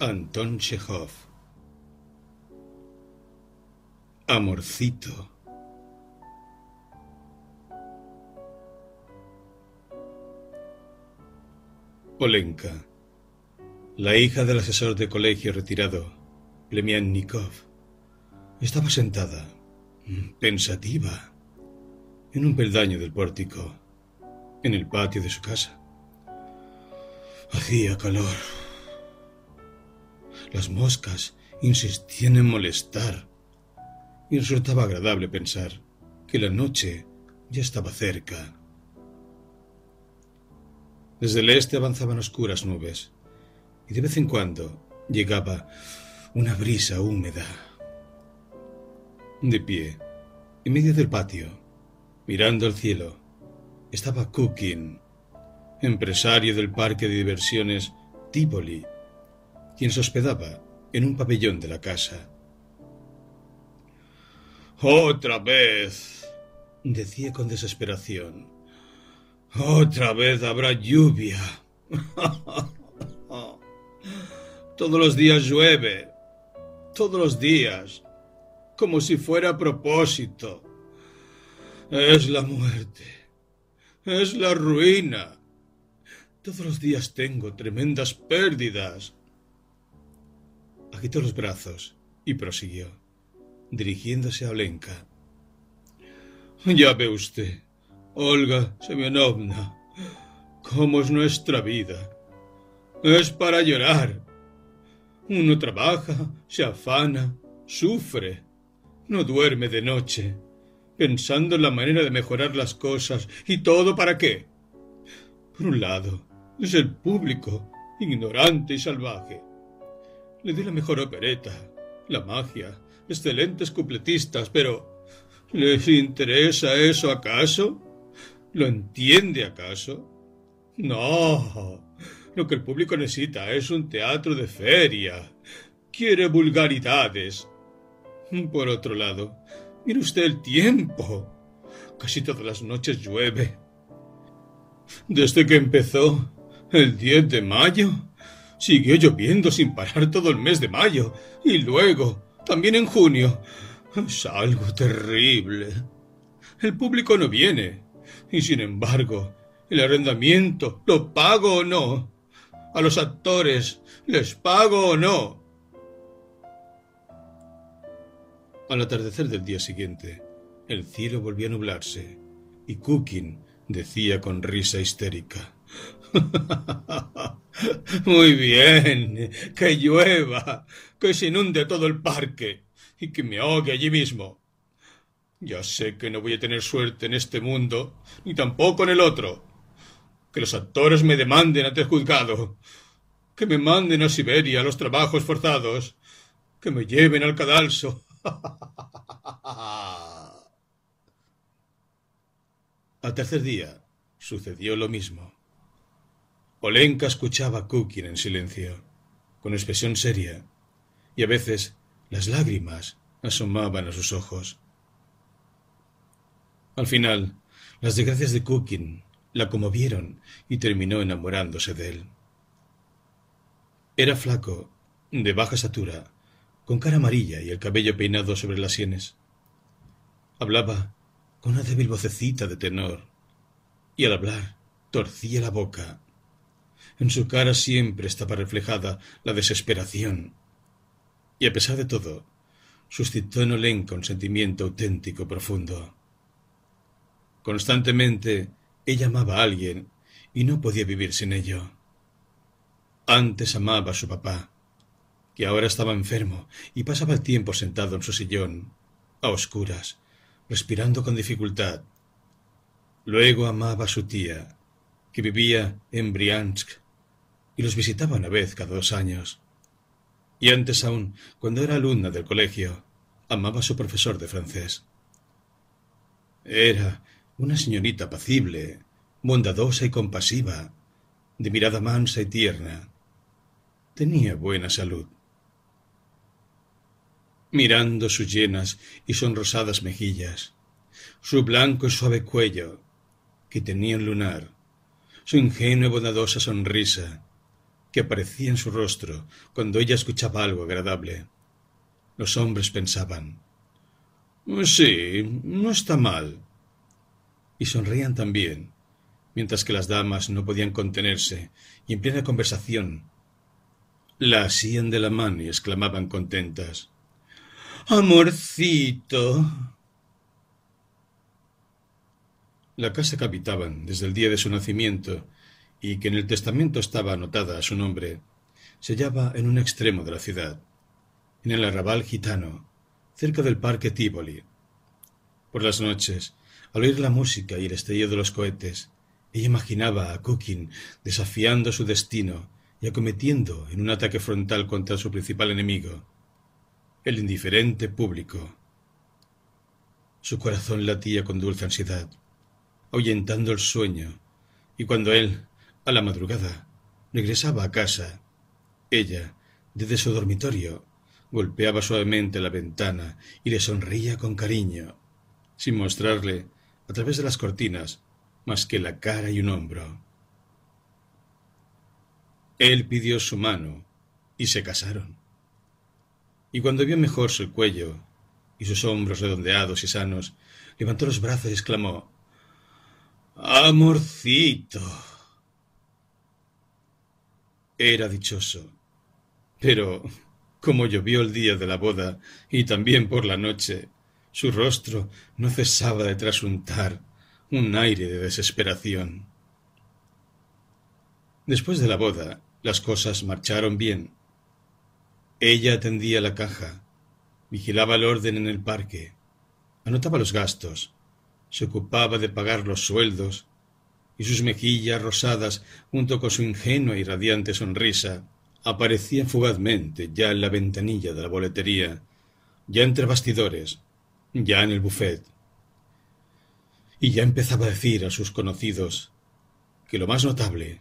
Anton Chekhov Amorcito Olenka, la hija del asesor de colegio retirado, Plemiannikov, estaba sentada, mm, pensativa, en un peldaño del pórtico, en el patio de su casa. Hacía calor las moscas insistían en molestar. Y resultaba agradable pensar que la noche ya estaba cerca. Desde el este avanzaban oscuras nubes y de vez en cuando llegaba una brisa húmeda. De pie, en medio del patio, mirando al cielo, estaba Cookin, empresario del parque de diversiones Tivoli quien se hospedaba en un pabellón de la casa. Otra vez, decía con desesperación, otra vez habrá lluvia. Todos los días llueve, todos los días, como si fuera a propósito. Es la muerte, es la ruina. Todos los días tengo tremendas pérdidas. Quitó los brazos y prosiguió, dirigiéndose a Olenka. Ya ve usted, Olga Semyonovna, cómo es nuestra vida. Es para llorar. Uno trabaja, se afana, sufre, no duerme de noche, pensando en la manera de mejorar las cosas. ¿Y todo para qué? Por un lado, es el público, ignorante y salvaje. Le di la mejor opereta, la magia, excelentes cupletistas, pero ¿les interesa eso acaso? ¿Lo entiende acaso? No. Lo que el público necesita es un teatro de feria. Quiere vulgaridades. Por otro lado, mire usted el tiempo. Casi todas las noches llueve. Desde que empezó el 10 de mayo, Siguió lloviendo sin parar todo el mes de mayo y luego también en junio. Es algo terrible. El público no viene y sin embargo el arrendamiento lo pago o no. A los actores les pago o no. Al atardecer del día siguiente, el cielo volvió a nublarse y Cooking decía con risa histérica Muy bien, que llueva, que se inunde todo el parque y que me ahogue allí mismo. Ya sé que no voy a tener suerte en este mundo, ni tampoco en el otro. Que los actores me demanden a juzgado, que me manden a Siberia a los trabajos forzados, que me lleven al cadalso. al tercer día sucedió lo mismo. Olenka escuchaba a Kukin en silencio, con expresión seria, y a veces las lágrimas asomaban a sus ojos. Al final, las desgracias de Kukin la conmovieron y terminó enamorándose de él. Era flaco, de baja estatura, con cara amarilla y el cabello peinado sobre las sienes. Hablaba con una débil vocecita de tenor, y al hablar torcía la boca en su cara siempre estaba reflejada la desesperación. Y a pesar de todo, suscitó en Olenka un sentimiento auténtico profundo. Constantemente ella amaba a alguien y no podía vivir sin ello. Antes amaba a su papá, que ahora estaba enfermo y pasaba el tiempo sentado en su sillón, a oscuras, respirando con dificultad. Luego amaba a su tía, que vivía en Briansk y los visitaba una vez cada dos años. Y antes aún, cuando era alumna del colegio, amaba a su profesor de francés. Era una señorita apacible, bondadosa y compasiva, de mirada mansa y tierna. Tenía buena salud. Mirando sus llenas y sonrosadas mejillas, su blanco y suave cuello, que tenía un lunar, su ingenua y bondadosa sonrisa, que aparecía en su rostro cuando ella escuchaba algo agradable. Los hombres pensaban Sí, no está mal. Y sonreían también, mientras que las damas no podían contenerse y en plena conversación la hacían de la mano y exclamaban contentas Amorcito. La casa que habitaban desde el día de su nacimiento y que en el testamento estaba anotada a su nombre, se hallaba en un extremo de la ciudad, en el arrabal gitano, cerca del parque Tívoli. Por las noches, al oír la música y el estallido de los cohetes, ella imaginaba a Cookin desafiando su destino y acometiendo en un ataque frontal contra su principal enemigo, el indiferente público. Su corazón latía con dulce ansiedad, ahuyentando el sueño, y cuando él, a la madrugada, regresaba a casa. Ella, desde su dormitorio, golpeaba suavemente la ventana y le sonreía con cariño, sin mostrarle, a través de las cortinas, más que la cara y un hombro. Él pidió su mano y se casaron. Y cuando vio mejor su cuello y sus hombros redondeados y sanos, levantó los brazos y exclamó Amorcito. Era dichoso. Pero, como llovió el día de la boda y también por la noche, su rostro no cesaba de trasuntar un aire de desesperación. Después de la boda, las cosas marcharon bien. Ella atendía la caja, vigilaba el orden en el parque, anotaba los gastos, se ocupaba de pagar los sueldos y sus mejillas rosadas, junto con su ingenua y radiante sonrisa, aparecían fugazmente ya en la ventanilla de la boletería, ya entre bastidores, ya en el buffet. Y ya empezaba a decir a sus conocidos que lo más notable,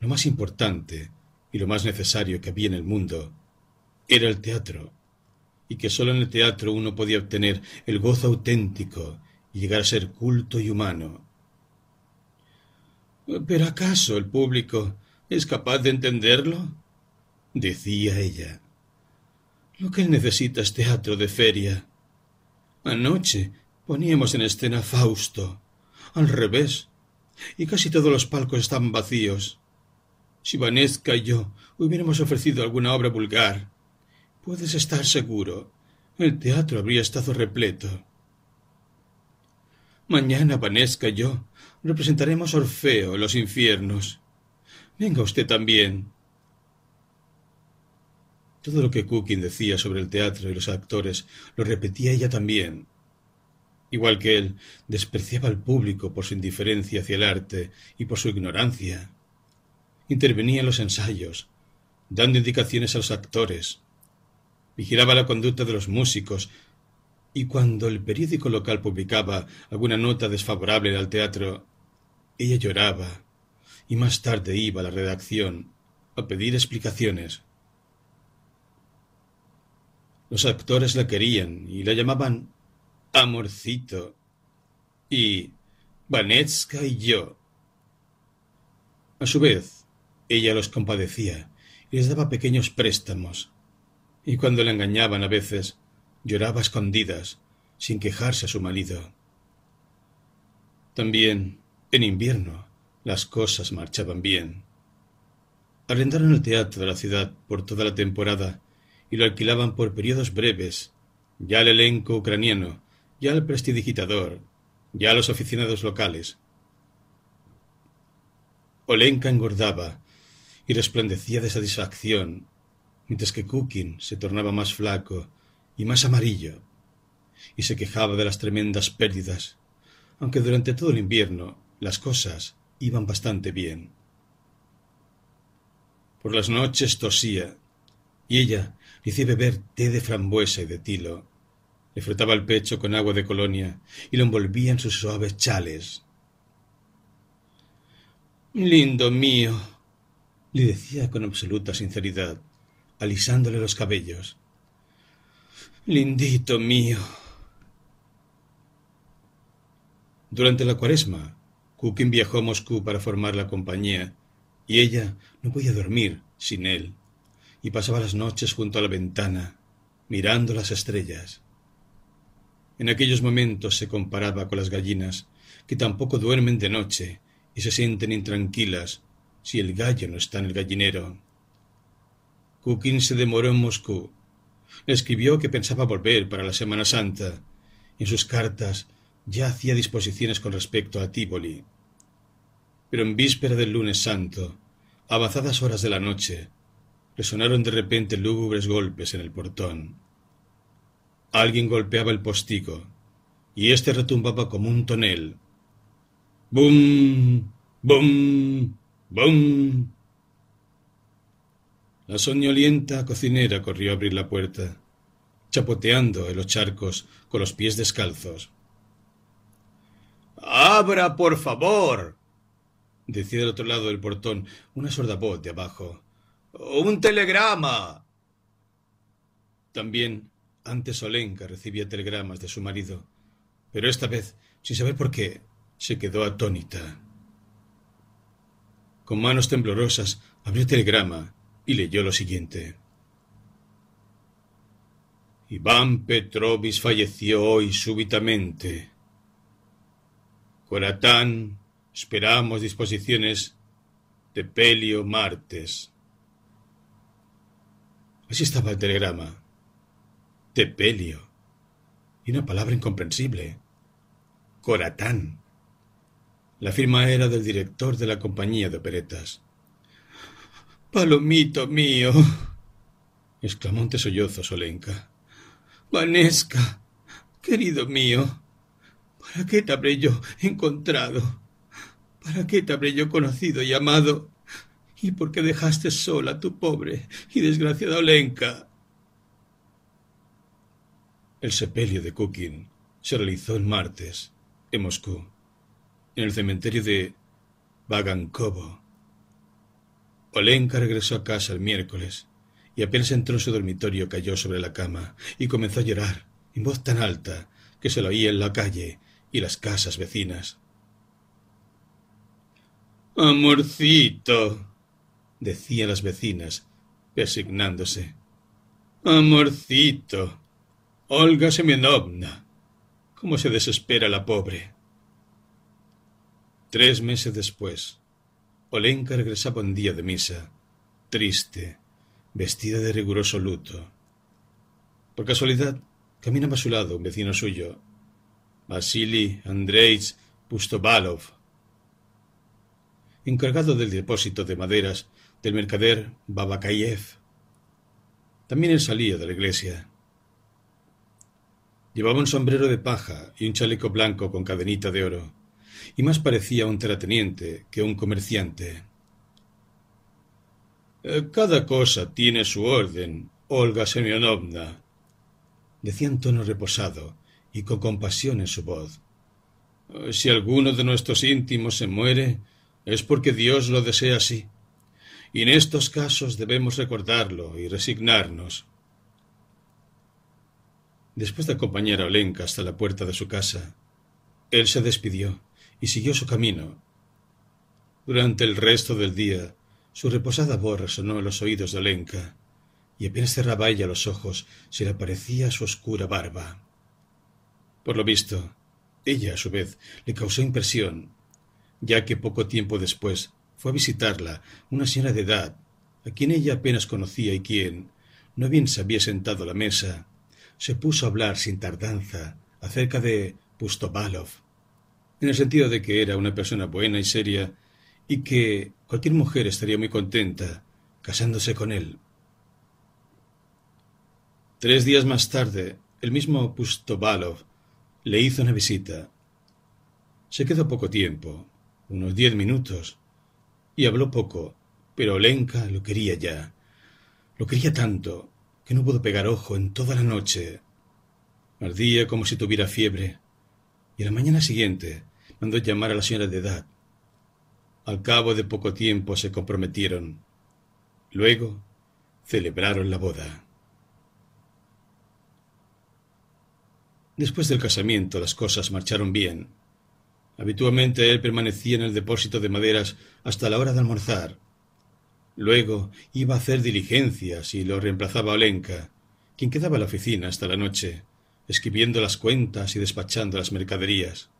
lo más importante y lo más necesario que había en el mundo era el teatro, y que sólo en el teatro uno podía obtener el gozo auténtico y llegar a ser culto y humano ¿Pero acaso el público es capaz de entenderlo? decía ella. Lo que necesitas teatro de feria. Anoche poníamos en escena Fausto, al revés, y casi todos los palcos están vacíos. Si Vanesca y yo hubiéramos ofrecido alguna obra vulgar, puedes estar seguro, el teatro habría estado repleto. Mañana Vanesca y yo Representaremos Orfeo, los infiernos. Venga usted también. Todo lo que Cookin decía sobre el teatro y los actores lo repetía ella también. Igual que él, despreciaba al público por su indiferencia hacia el arte y por su ignorancia. Intervenía en los ensayos, dando indicaciones a los actores. Vigilaba la conducta de los músicos y cuando el periódico local publicaba alguna nota desfavorable al teatro, ella lloraba, y más tarde iba a la redacción a pedir explicaciones. Los actores la querían y la llamaban Amorcito y Vanetska y yo. A su vez, ella los compadecía y les daba pequeños préstamos. Y cuando la engañaban a veces, lloraba a escondidas, sin quejarse a su marido. También en invierno, las cosas marchaban bien. Arrendaron el teatro de la ciudad por toda la temporada y lo alquilaban por periodos breves, ya al elenco ucraniano, ya al prestidigitador, ya a los oficinados locales. Olenka engordaba y resplandecía de satisfacción, mientras que Kukin se tornaba más flaco y más amarillo, y se quejaba de las tremendas pérdidas, aunque durante todo el invierno las cosas iban bastante bien. Por las noches tosía, y ella le hacía beber té de frambuesa y de tilo. Le frotaba el pecho con agua de colonia y lo envolvía en sus suaves chales. Lindo mío, le decía con absoluta sinceridad, alisándole los cabellos. Lindito mío. Durante la cuaresma, Kukin viajó a Moscú para formar la compañía, y ella no podía dormir sin él, y pasaba las noches junto a la ventana, mirando las estrellas. En aquellos momentos se comparaba con las gallinas, que tampoco duermen de noche y se sienten intranquilas si el gallo no está en el gallinero. Kukin se demoró en Moscú. Le escribió que pensaba volver para la Semana Santa. En sus cartas ya hacía disposiciones con respecto a Tívoli. Pero en víspera del lunes santo, a avanzadas horas de la noche, resonaron de repente lúgubres golpes en el portón. Alguien golpeaba el postigo y éste retumbaba como un tonel. ¡Bum! ¡Bum! ¡Bum! La soñolienta cocinera corrió a abrir la puerta, chapoteando en los charcos con los pies descalzos. ¡Abra, por favor! Decía del otro lado del portón una sorda voz de abajo. ¡Un telegrama! También antes Olenka recibía telegramas de su marido, pero esta vez, sin saber por qué, se quedó atónita. Con manos temblorosas abrió el telegrama y leyó lo siguiente. Iván Petrovich falleció hoy súbitamente. Coratán Esperamos disposiciones de Pelio Martes. Así estaba el telegrama. Tepelio. Y una palabra incomprensible. Coratán. La firma era del director de la compañía de operetas. Palomito mío. exclamó ante sollozos Solenca. Vanesca, querido mío, ¿para qué te habré yo encontrado? ¿Para qué te habré yo conocido y amado? ¿Y por qué dejaste sola a tu pobre y desgraciada Olenka? El sepelio de Kukin se realizó el martes en Moscú, en el cementerio de Vagankovo. Olenka regresó a casa el miércoles y apenas entró en su dormitorio cayó sobre la cama y comenzó a llorar en voz tan alta que se lo oía en la calle y las casas vecinas. Amorcito, decían las vecinas, resignándose. Amorcito. Olga Semenovna. Cómo se desespera la pobre. Tres meses después, Olenka regresaba un día de misa, triste, vestida de riguroso luto. Por casualidad, caminaba a su lado un vecino suyo, Vasily Andreich Pustovalov, encargado del depósito de maderas del mercader Babakayev. También él salía de la iglesia. Llevaba un sombrero de paja y un chaleco blanco con cadenita de oro, y más parecía un terrateniente que un comerciante. Eh, cada cosa tiene su orden, Olga Semyonovna, decía en tono reposado y con compasión en su voz. Eh, si alguno de nuestros íntimos se muere, es porque Dios lo desea así. Y en estos casos debemos recordarlo y resignarnos. Después de acompañar a Olenka hasta la puerta de su casa, él se despidió y siguió su camino. Durante el resto del día, su reposada voz resonó en los oídos de Olenka, y apenas cerraba ella los ojos se le aparecía su oscura barba. Por lo visto, ella, a su vez, le causó impresión ya que poco tiempo después fue a visitarla una señora de edad, a quien ella apenas conocía y quien, no bien se había sentado a la mesa, se puso a hablar sin tardanza acerca de Pustovalov, en el sentido de que era una persona buena y seria y que cualquier mujer estaría muy contenta casándose con él. Tres días más tarde, el mismo Pustovalov le hizo una visita. Se quedó poco tiempo, unos diez minutos, y habló poco, pero Olenka lo quería ya. Lo quería tanto que no pudo pegar ojo en toda la noche. Ardía como si tuviera fiebre, y a la mañana siguiente mandó llamar a la señora de edad. Al cabo de poco tiempo se comprometieron. Luego celebraron la boda. Después del casamiento las cosas marcharon bien Habitualmente él permanecía en el depósito de maderas hasta la hora de almorzar. Luego iba a hacer diligencias y lo reemplazaba Olenka, quien quedaba en la oficina hasta la noche, escribiendo las cuentas y despachando las mercaderías.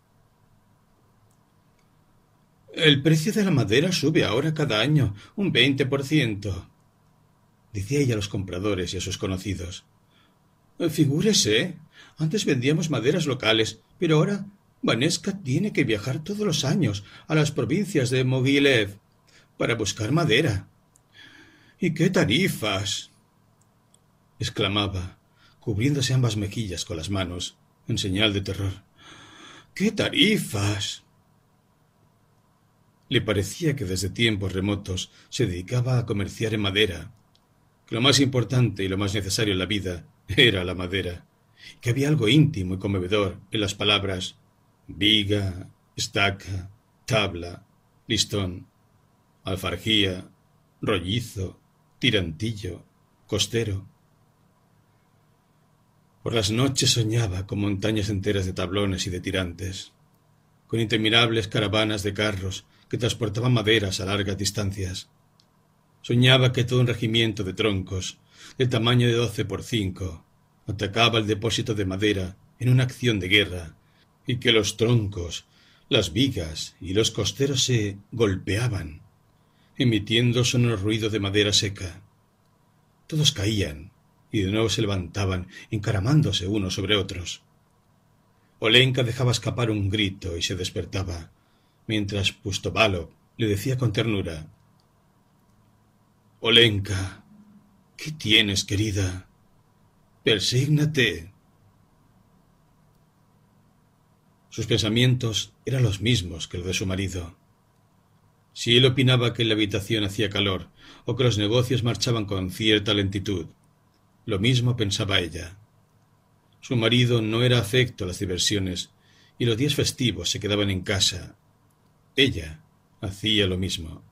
El precio de la madera sube ahora cada año un veinte por ciento, decía ella a los compradores y a sus conocidos. Figúrese, antes vendíamos maderas locales, pero ahora Vanesca tiene que viajar todos los años a las provincias de Mogilev para buscar madera. ¿Y qué tarifas? exclamaba, cubriéndose ambas mejillas con las manos, en señal de terror. ¿Qué tarifas? Le parecía que desde tiempos remotos se dedicaba a comerciar en madera, que lo más importante y lo más necesario en la vida era la madera, que había algo íntimo y conmovedor en las palabras viga, estaca, tabla, listón, alfarjía, rollizo, tirantillo, costero. Por las noches soñaba con montañas enteras de tablones y de tirantes, con interminables caravanas de carros que transportaban maderas a largas distancias. Soñaba que todo un regimiento de troncos, del tamaño de doce por cinco, atacaba el depósito de madera en una acción de guerra y que los troncos, las vigas y los costeros se golpeaban, emitiendo un ruido de madera seca. Todos caían y de nuevo se levantaban, encaramándose unos sobre otros. Olenka dejaba escapar un grito y se despertaba, mientras Pustovalo le decía con ternura Olenka, ¿qué tienes, querida? Persígnate. Sus pensamientos eran los mismos que los de su marido. Si él opinaba que la habitación hacía calor o que los negocios marchaban con cierta lentitud, lo mismo pensaba ella. Su marido no era afecto a las diversiones y los días festivos se quedaban en casa. Ella hacía lo mismo.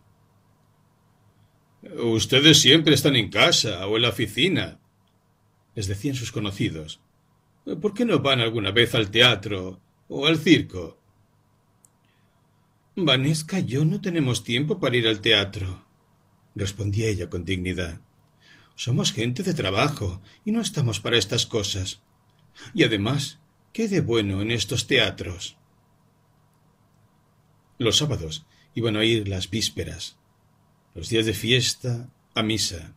Ustedes siempre están en casa o en la oficina, les decían sus conocidos. ¿Por qué no van alguna vez al teatro o al circo. Vanesca y yo no tenemos tiempo para ir al teatro, respondía ella con dignidad. Somos gente de trabajo y no estamos para estas cosas. Y además, ¿qué de bueno en estos teatros? Los sábados iban a ir las vísperas, los días de fiesta a misa,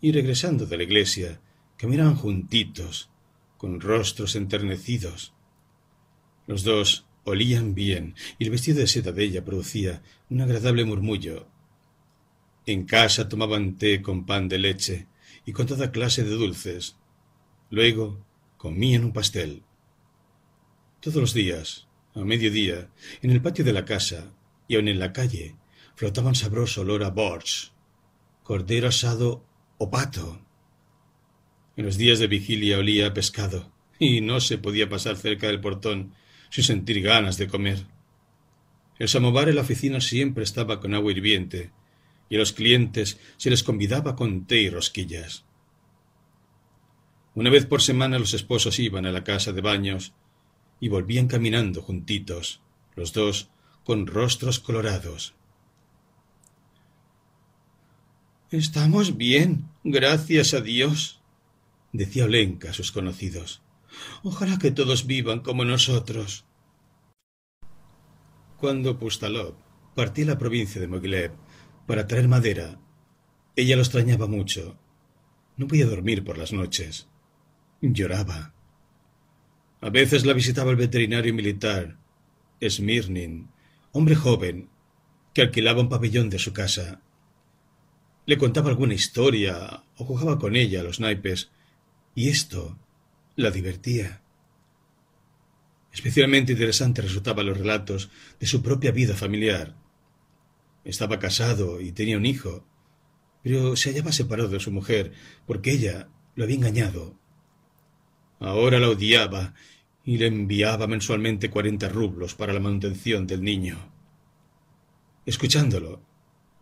y regresando de la iglesia caminaban juntitos, con rostros enternecidos, los dos olían bien, y el vestido de seda de ella producía un agradable murmullo. En casa tomaban té con pan de leche y con toda clase de dulces. Luego comían un pastel. Todos los días, a mediodía, en el patio de la casa y aun en la calle, flotaban sabroso olor a borch, cordero asado o pato. En los días de vigilia olía a pescado, y no se podía pasar cerca del portón sin sentir ganas de comer. El samovar en la oficina siempre estaba con agua hirviente, y a los clientes se les convidaba con té y rosquillas. Una vez por semana los esposos iban a la casa de baños y volvían caminando juntitos, los dos con rostros colorados. Estamos bien, gracias a Dios, decía Olenka a sus conocidos. Ojalá que todos vivan como nosotros. Cuando Pustalov partía a la provincia de Mogilev para traer madera, ella lo extrañaba mucho. No podía dormir por las noches. Lloraba. A veces la visitaba el veterinario militar, Smirnin, hombre joven, que alquilaba un pabellón de su casa. Le contaba alguna historia o jugaba con ella a los naipes, y esto la divertía. Especialmente interesante resultaban los relatos de su propia vida familiar. Estaba casado y tenía un hijo, pero se hallaba separado de su mujer porque ella lo había engañado. Ahora la odiaba y le enviaba mensualmente cuarenta rublos para la manutención del niño. Escuchándolo,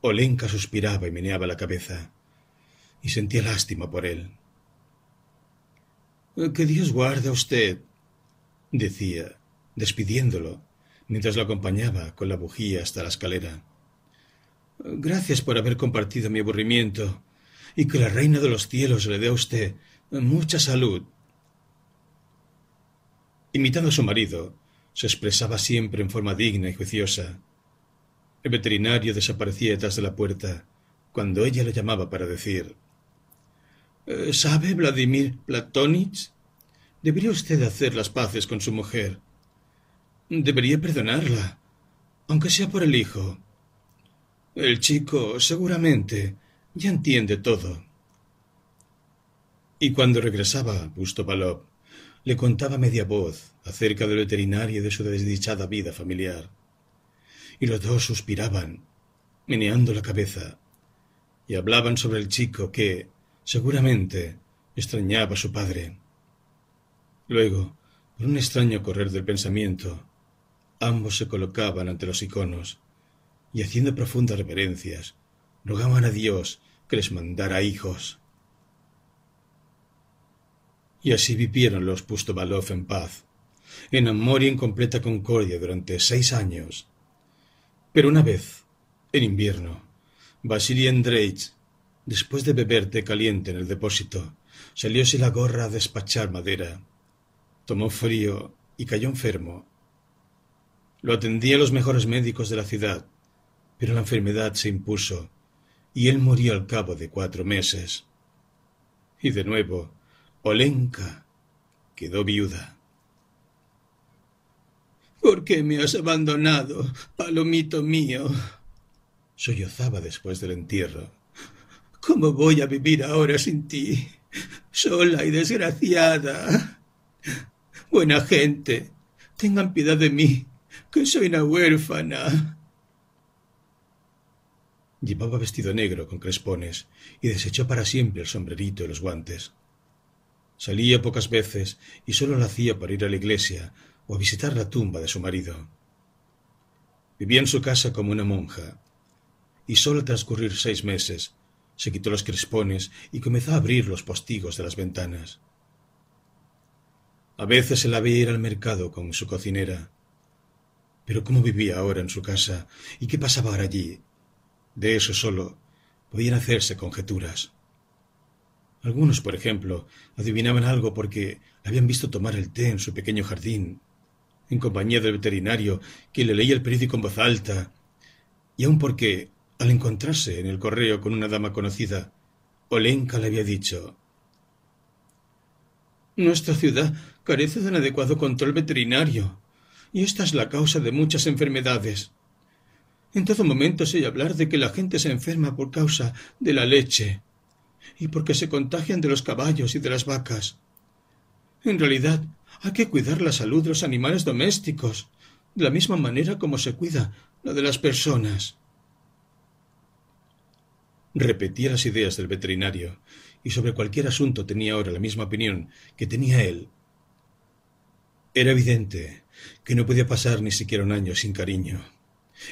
Olenka suspiraba y meneaba la cabeza, y sentía lástima por él. Eh, que Dios guarde a usted, decía, despidiéndolo, mientras lo acompañaba con la bujía hasta la escalera. Gracias por haber compartido mi aburrimiento, y que la reina de los cielos le dé a usted mucha salud. Imitando a su marido, se expresaba siempre en forma digna y juiciosa. El veterinario desaparecía detrás de la puerta cuando ella lo llamaba para decir eh, ¿Sabe, Vladimir Platonich? Debería usted hacer las paces con su mujer. Debería perdonarla, aunque sea por el hijo. El chico, seguramente, ya entiende todo. Y cuando regresaba, Gustovalov le contaba media voz acerca del veterinario y de su desdichada vida familiar. Y los dos suspiraban, meneando la cabeza, y hablaban sobre el chico que, Seguramente extrañaba a su padre. Luego, por un extraño correr del pensamiento, ambos se colocaban ante los iconos y haciendo profundas reverencias, rogaban a Dios que les mandara hijos. Y así vivieron los Pustovalov en paz, en amor y en completa concordia durante seis años. Pero una vez, en invierno, Vasily Después de beber caliente en el depósito, salióse la gorra a despachar madera. Tomó frío y cayó enfermo. Lo atendía los mejores médicos de la ciudad, pero la enfermedad se impuso y él murió al cabo de cuatro meses. Y de nuevo, Olenka quedó viuda. ¿Por qué me has abandonado, palomito mío? sollozaba después del entierro. ¿Cómo voy a vivir ahora sin ti? Sola y desgraciada. Buena gente, tengan piedad de mí, que soy una huérfana. Llevaba vestido negro con crespones y desechó para siempre el sombrerito y los guantes. Salía pocas veces y solo lo hacía para ir a la iglesia o a visitar la tumba de su marido. Vivía en su casa como una monja y sólo transcurrir seis meses se quitó los crespones y comenzó a abrir los postigos de las ventanas. A veces se la veía ir al mercado con su cocinera. Pero cómo vivía ahora en su casa y qué pasaba ahora allí. De eso solo podían hacerse conjeturas. Algunos, por ejemplo, adivinaban algo porque habían visto tomar el té en su pequeño jardín, en compañía del veterinario, que le leía el periódico en voz alta, y aun porque al encontrarse en el correo con una dama conocida, Olenka le había dicho Nuestra ciudad carece de un adecuado control veterinario, y esta es la causa de muchas enfermedades. En todo momento se oye hablar de que la gente se enferma por causa de la leche y porque se contagian de los caballos y de las vacas. En realidad, hay que cuidar la salud de los animales domésticos, de la misma manera como se cuida la de las personas. Repetía las ideas del veterinario, y sobre cualquier asunto tenía ahora la misma opinión que tenía él. Era evidente que no podía pasar ni siquiera un año sin cariño,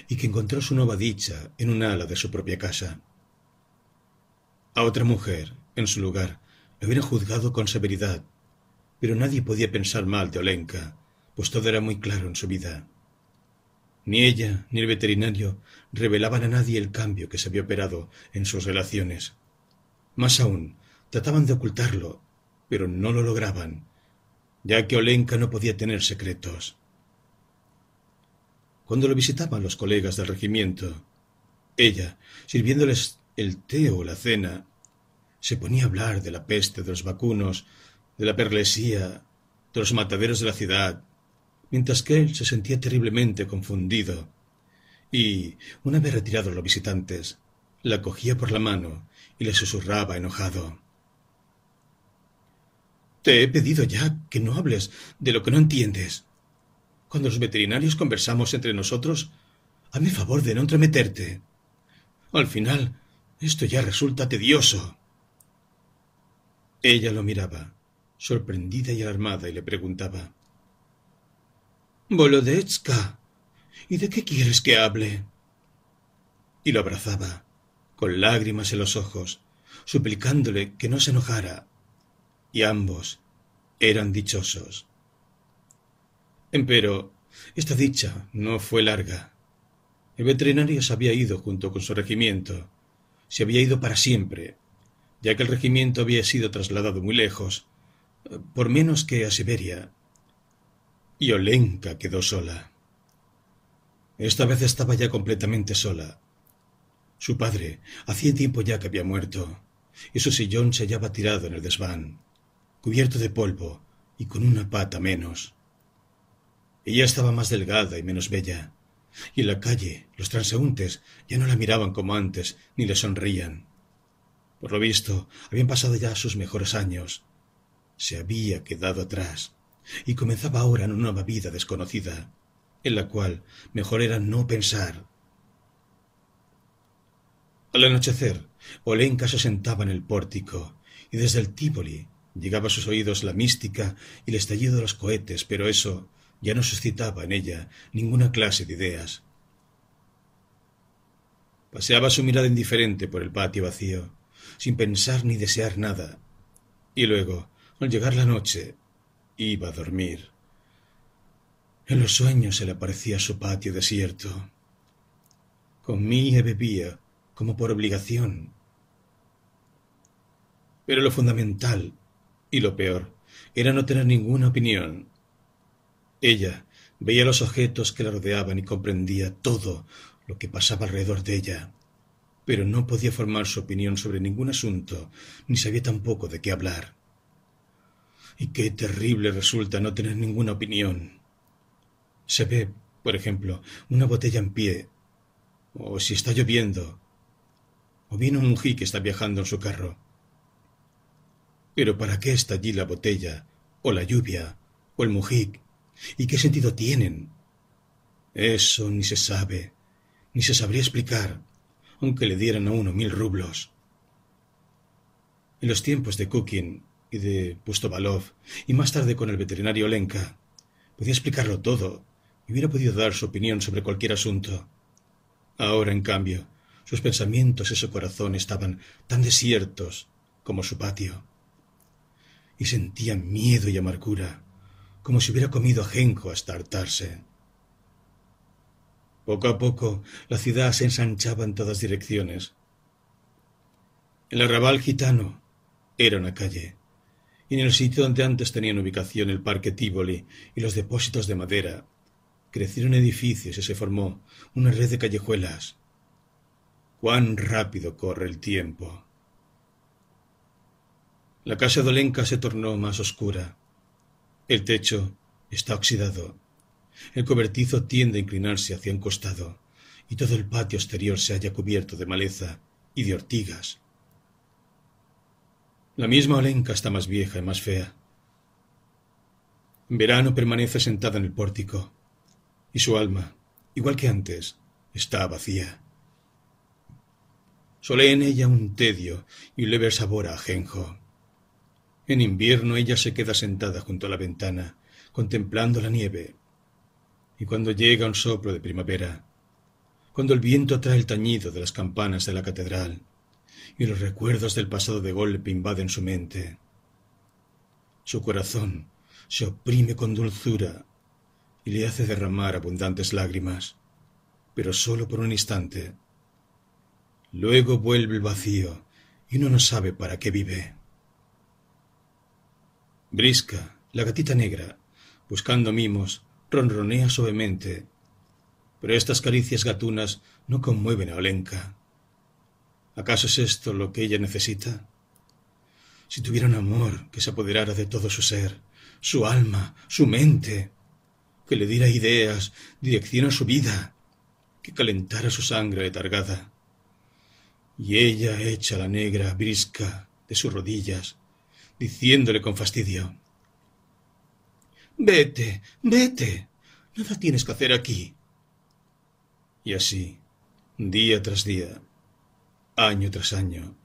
y que encontró su nueva dicha en un ala de su propia casa. A otra mujer, en su lugar, lo hubieran juzgado con severidad, pero nadie podía pensar mal de Olenka, pues todo era muy claro en su vida. Ni ella ni el veterinario revelaban a nadie el cambio que se había operado en sus relaciones. Más aún, trataban de ocultarlo, pero no lo lograban, ya que Olenka no podía tener secretos. Cuando lo visitaban los colegas del regimiento, ella, sirviéndoles el té o la cena, se ponía a hablar de la peste de los vacunos, de la perlesía, de los mataderos de la ciudad, mientras que él se sentía terriblemente confundido. Y, una vez retirados los visitantes, la cogía por la mano y le susurraba enojado. Te he pedido ya que no hables de lo que no entiendes. Cuando los veterinarios conversamos entre nosotros, hazme favor de no entremeterte. Al final, esto ya resulta tedioso. Ella lo miraba, sorprendida y alarmada, y le preguntaba ¿Y de qué quieres que hable? Y lo abrazaba, con lágrimas en los ojos, suplicándole que no se enojara. Y ambos eran dichosos. Empero, esta dicha no fue larga. El veterinario se había ido junto con su regimiento. Se había ido para siempre, ya que el regimiento había sido trasladado muy lejos, por menos que a Siberia y Olenka quedó sola. Esta vez estaba ya completamente sola. Su padre hacía tiempo ya que había muerto, y su sillón se hallaba tirado en el desván, cubierto de polvo y con una pata menos. Ella estaba más delgada y menos bella, y en la calle los transeúntes ya no la miraban como antes ni le sonrían. Por lo visto, habían pasado ya sus mejores años. Se había quedado atrás y comenzaba ahora en una nueva vida desconocida, en la cual mejor era no pensar. Al anochecer, Olenka se sentaba en el pórtico, y desde el Típoli llegaba a sus oídos la mística y el estallido de los cohetes, pero eso ya no suscitaba en ella ninguna clase de ideas. Paseaba su mirada indiferente por el patio vacío, sin pensar ni desear nada, y luego, al llegar la noche, Iba a dormir. En los sueños se le aparecía su patio desierto. Comía y bebía como por obligación. Pero lo fundamental y lo peor era no tener ninguna opinión. Ella veía los objetos que la rodeaban y comprendía todo lo que pasaba alrededor de ella, pero no podía formar su opinión sobre ningún asunto, ni sabía tampoco de qué hablar. Y qué terrible resulta no tener ninguna opinión. Se ve, por ejemplo, una botella en pie, o si está lloviendo, o viene un mují que está viajando en su carro. Pero ¿para qué está allí la botella, o la lluvia, o el mujik ¿Y qué sentido tienen? Eso ni se sabe, ni se sabría explicar, aunque le dieran a uno mil rublos. En los tiempos de Cooking, de Pustovalov, y más tarde con el veterinario Lenka. Podía explicarlo todo, y hubiera podido dar su opinión sobre cualquier asunto. Ahora, en cambio, sus pensamientos y su corazón estaban tan desiertos como su patio. Y sentía miedo y amargura, como si hubiera comido ajenjo hasta hartarse. Poco a poco, la ciudad se ensanchaba en todas direcciones. El arrabal gitano era una calle, y en el sitio donde antes tenían ubicación el Parque Tívoli y los depósitos de madera. Crecieron edificios y se formó una red de callejuelas. ¡Cuán rápido corre el tiempo! La casa de se tornó más oscura. El techo está oxidado. El cobertizo tiende a inclinarse hacia un costado, y todo el patio exterior se halla cubierto de maleza y de ortigas. La misma Olenka está más vieja y más fea. En verano permanece sentada en el pórtico, y su alma, igual que antes, está vacía. Solé en ella un tedio y un leve sabor a ajenjo. En invierno ella se queda sentada junto a la ventana, contemplando la nieve, y cuando llega un soplo de primavera, cuando el viento trae el tañido de las campanas de la catedral, y los recuerdos del pasado de golpe invaden su mente. Su corazón se oprime con dulzura y le hace derramar abundantes lágrimas, pero solo por un instante. Luego vuelve el vacío y uno no sabe para qué vive. Brisca, la gatita negra, buscando mimos, ronronea suavemente, pero estas caricias gatunas no conmueven a Olenka. ¿Acaso es esto lo que ella necesita? Si tuviera un amor que se apoderara de todo su ser, su alma, su mente, que le diera ideas, dirección a su vida, que calentara su sangre letargada. Y ella echa la negra brisca de sus rodillas, diciéndole con fastidio Vete, vete. Nada tienes que hacer aquí. Y así, día tras día, año tras año,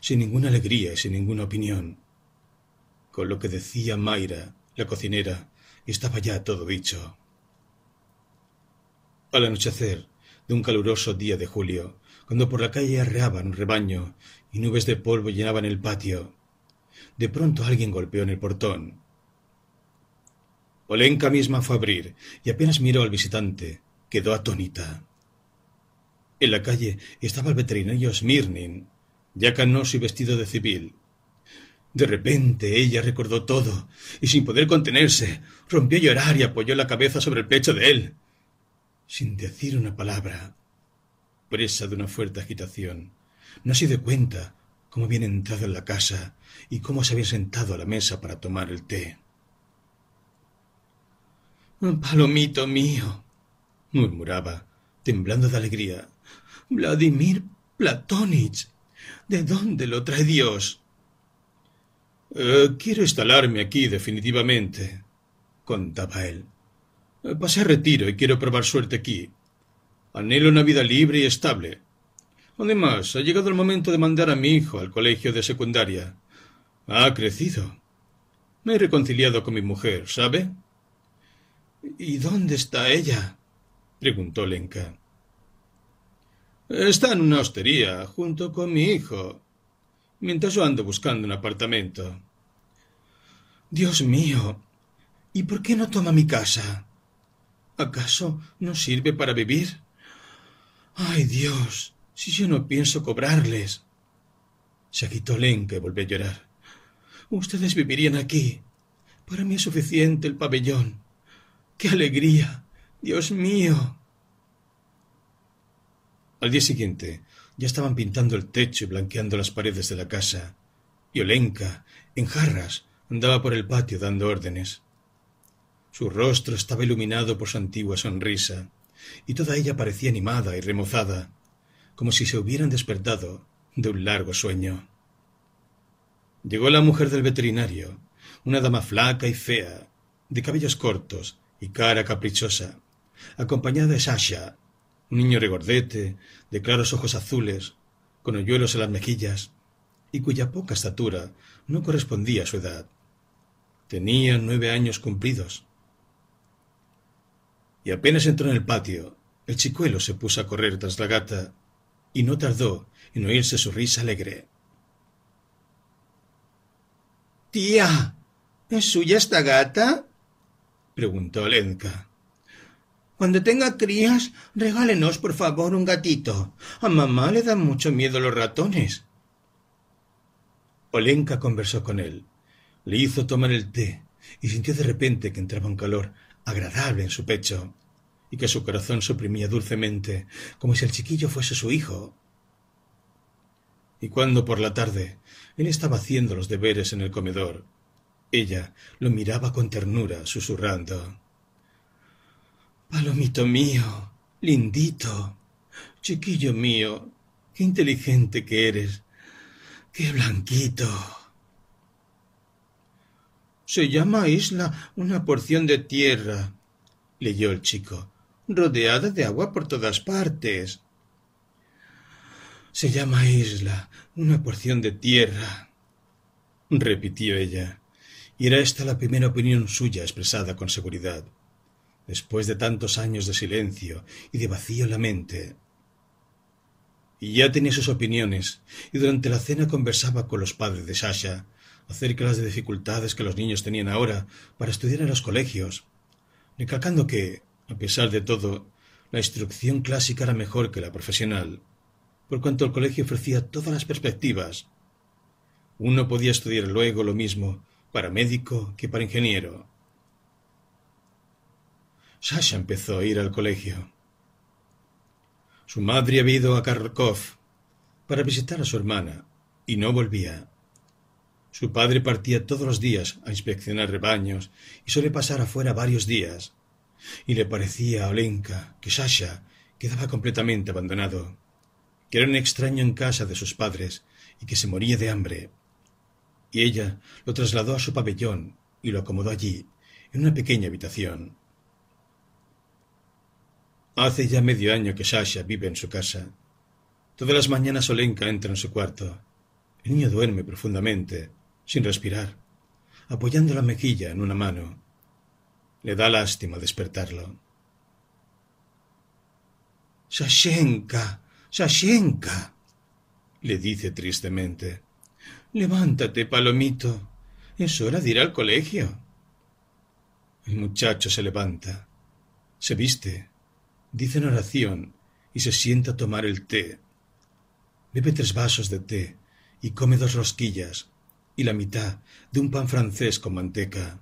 sin ninguna alegría y sin ninguna opinión. Con lo que decía Mayra, la cocinera, estaba ya todo dicho. Al anochecer de un caluroso día de julio, cuando por la calle arreaban un rebaño y nubes de polvo llenaban el patio, de pronto alguien golpeó en el portón. Olenka misma fue a abrir y apenas miró al visitante, quedó atónita. En la calle estaba el veterinario Smirnin, ya canoso y vestido de civil. De repente ella recordó todo, y sin poder contenerse, rompió a llorar y apoyó la cabeza sobre el pecho de él, sin decir una palabra, presa de una fuerte agitación. No se dio cuenta cómo habían entrado en la casa y cómo se habían sentado a la mesa para tomar el té. Palomito mío, murmuraba, temblando de alegría. Vladimir Platonich, ¿de dónde lo trae Dios? Eh, quiero instalarme aquí definitivamente, contaba él. Eh, pasé pasé retiro y quiero probar suerte aquí. Anhelo una vida libre y estable. Además, ha llegado el momento de mandar a mi hijo al colegio de secundaria. Ha crecido. Me he reconciliado con mi mujer, ¿sabe? ¿Y dónde está ella? preguntó Lenka. Está en una hostería, junto con mi hijo, mientras yo ando buscando un apartamento. Dios mío, ¿y por qué no toma mi casa? ¿Acaso no sirve para vivir? Ay Dios, si yo no pienso cobrarles. Se agitó Lenka y volvió a llorar. Ustedes vivirían aquí. Para mí es suficiente el pabellón. ¡Qué alegría! Dios mío. Al día siguiente ya estaban pintando el techo y blanqueando las paredes de la casa, y Olenka, en jarras, andaba por el patio dando órdenes. Su rostro estaba iluminado por su antigua sonrisa, y toda ella parecía animada y remozada, como si se hubieran despertado de un largo sueño. Llegó la mujer del veterinario, una dama flaca y fea, de cabellos cortos y cara caprichosa, acompañada de Sasha, un niño regordete, de claros ojos azules, con hoyuelos en las mejillas, y cuya poca estatura no correspondía a su edad. Tenía nueve años cumplidos. Y apenas entró en el patio, el chicuelo se puso a correr tras la gata, y no tardó en oírse su risa alegre. Tía, ¿es suya esta gata? preguntó Lenka. Cuando tenga crías, regálenos, por favor, un gatito. A mamá le dan mucho miedo los ratones. Olenka conversó con él, le hizo tomar el té y sintió de repente que entraba un calor agradable en su pecho y que su corazón suprimía dulcemente, como si el chiquillo fuese su hijo. Y cuando por la tarde él estaba haciendo los deberes en el comedor, ella lo miraba con ternura, susurrando Palomito mío, lindito, chiquillo mío, qué inteligente que eres, qué blanquito. Se llama isla una porción de tierra, leyó el chico, rodeada de agua por todas partes. Se llama isla, una porción de tierra, repitió ella, y era esta la primera opinión suya expresada con seguridad después de tantos años de silencio y de vacío en la mente. Y ya tenía sus opiniones, y durante la cena conversaba con los padres de Sasha acerca de las dificultades que los niños tenían ahora para estudiar en los colegios, recalcando que, a pesar de todo, la instrucción clásica era mejor que la profesional, por cuanto el colegio ofrecía todas las perspectivas. Uno podía estudiar luego lo mismo para médico que para ingeniero, Sasha empezó a ir al colegio. Su madre había ido a Karkov para visitar a su hermana y no volvía. Su padre partía todos los días a inspeccionar rebaños y suele pasar afuera varios días. Y le parecía a Olenka que Sasha quedaba completamente abandonado, que era un extraño en casa de sus padres y que se moría de hambre. Y ella lo trasladó a su pabellón y lo acomodó allí, en una pequeña habitación. Hace ya medio año que Sasha vive en su casa. Todas las mañanas Olenka entra en su cuarto. El niño duerme profundamente, sin respirar, apoyando la mejilla en una mano. Le da lástima despertarlo. Sashenka, Sashenka, le dice tristemente. Levántate, palomito. Es hora de ir al colegio. El muchacho se levanta, se viste dice oración y se sienta a tomar el té. Bebe tres vasos de té y come dos rosquillas y la mitad de un pan francés con manteca.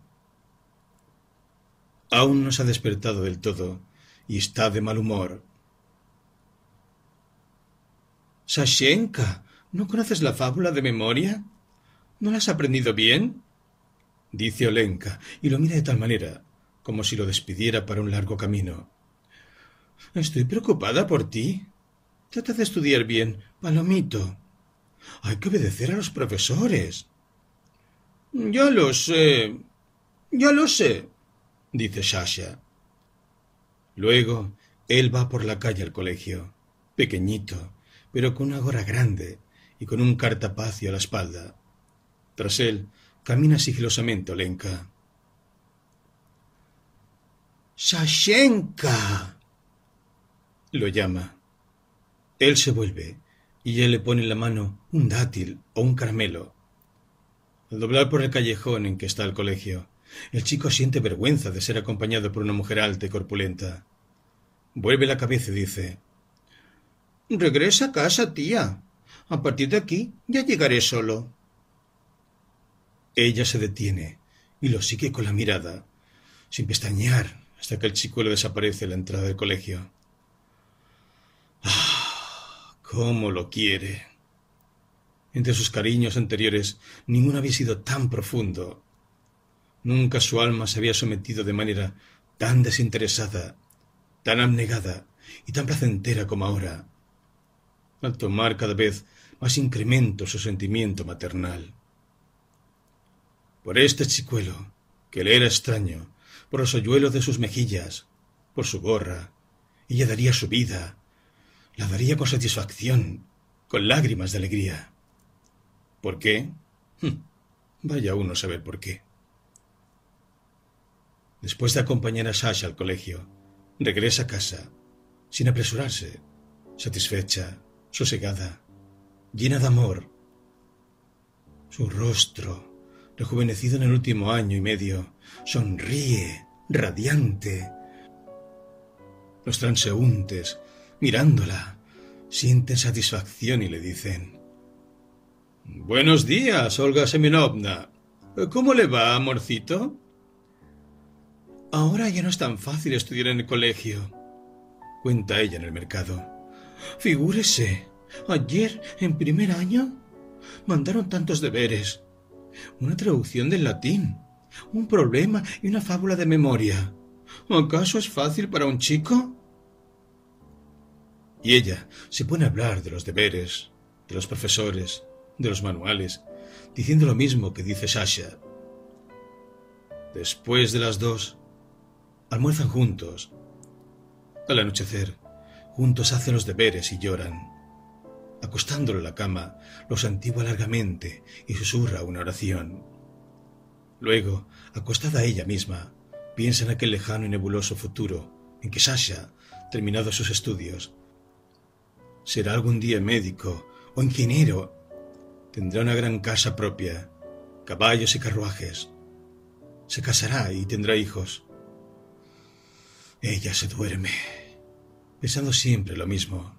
Aún no se ha despertado del todo y está de mal humor. Sashenka, ¿no conoces la fábula de memoria? ¿No la has aprendido bien? dice Olenka, y lo mira de tal manera, como si lo despidiera para un largo camino. Estoy preocupada por ti. Trata de estudiar bien, Palomito. Hay que obedecer a los profesores. Ya lo sé. Ya lo sé, dice Sasha. Luego, él va por la calle al colegio, pequeñito, pero con una gorra grande y con un cartapacio a la espalda. Tras él, camina sigilosamente Olenka. ¡Sashenka! lo llama. Él se vuelve y ella le pone en la mano un dátil o un caramelo. Al doblar por el callejón en que está el colegio, el chico siente vergüenza de ser acompañado por una mujer alta y corpulenta. Vuelve la cabeza y dice Regresa a casa, tía. A partir de aquí ya llegaré solo. Ella se detiene y lo sigue con la mirada, sin pestañear, hasta que el chico desaparece a la entrada del colegio. ¡Cómo lo quiere! Entre sus cariños anteriores, ninguno había sido tan profundo. Nunca su alma se había sometido de manera tan desinteresada, tan abnegada y tan placentera como ahora, al tomar cada vez más incremento su sentimiento maternal. Por este chicuelo, que le era extraño, por los hoyuelos de sus mejillas, por su gorra, ella daría su vida, la daría con satisfacción, con lágrimas de alegría. ¿Por qué? Hmm. vaya uno a saber por qué. Después de acompañar a Sasha al colegio, regresa a casa, sin apresurarse, satisfecha, sosegada, llena de amor. Su rostro, rejuvenecido en el último año y medio, sonríe, radiante. Los transeúntes Mirándola, sienten satisfacción y le dicen Buenos días, Olga Semenovna. ¿Cómo le va, amorcito? Ahora ya no es tan fácil estudiar en el colegio, cuenta ella en el mercado. Figúrese, ayer, en primer año, mandaron tantos deberes. Una traducción del latín, un problema y una fábula de memoria. ¿Acaso es fácil para un chico? Y ella se pone a hablar de los deberes, de los profesores, de los manuales, diciendo lo mismo que dice Sasha. Después de las dos, almuerzan juntos. Al anochecer, juntos hacen los deberes y lloran. Acostándolo en la cama, los santigua largamente y susurra una oración. Luego, acostada ella misma, piensa en aquel lejano y nebuloso futuro en que Sasha, terminado sus estudios, será algún día médico o ingeniero. Tendrá una gran casa propia, caballos y carruajes. Se casará y tendrá hijos. Ella se duerme, pensando siempre lo mismo,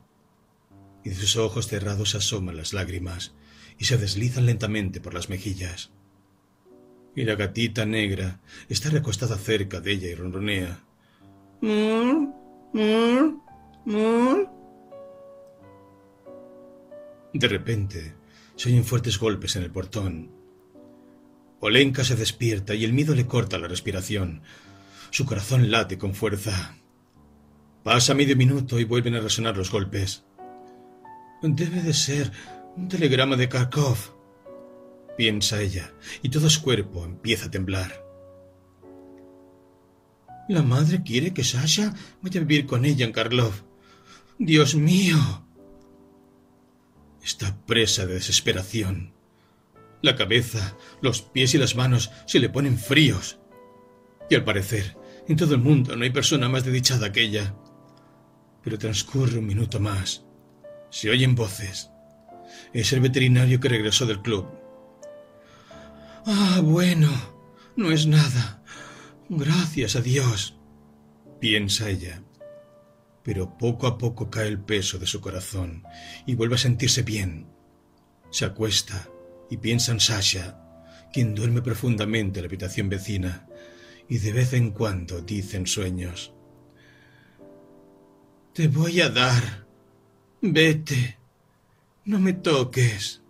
y de sus ojos cerrados asoman las lágrimas y se deslizan lentamente por las mejillas. Y la gatita negra está recostada cerca de ella y ronronea. De repente, se oyen fuertes golpes en el portón. Olenka se despierta y el miedo le corta la respiración. Su corazón late con fuerza. Pasa medio minuto y vuelven a resonar los golpes. Debe de ser un telegrama de Kharkov, piensa ella, y todo su cuerpo empieza a temblar. La madre quiere que Sasha vaya a vivir con ella en Karlov. Dios mío. Está presa de desesperación. La cabeza, los pies y las manos se le ponen fríos. Y al parecer, en todo el mundo no hay persona más desdichada que ella. Pero transcurre un minuto más. Se oyen voces. Es el veterinario que regresó del club. Ah, bueno, no es nada. Gracias a Dios, piensa ella pero poco a poco cae el peso de su corazón y vuelve a sentirse bien. Se acuesta y piensa en Sasha, quien duerme profundamente en la habitación vecina y de vez en cuando dice en sueños, Te voy a dar. Vete. No me toques.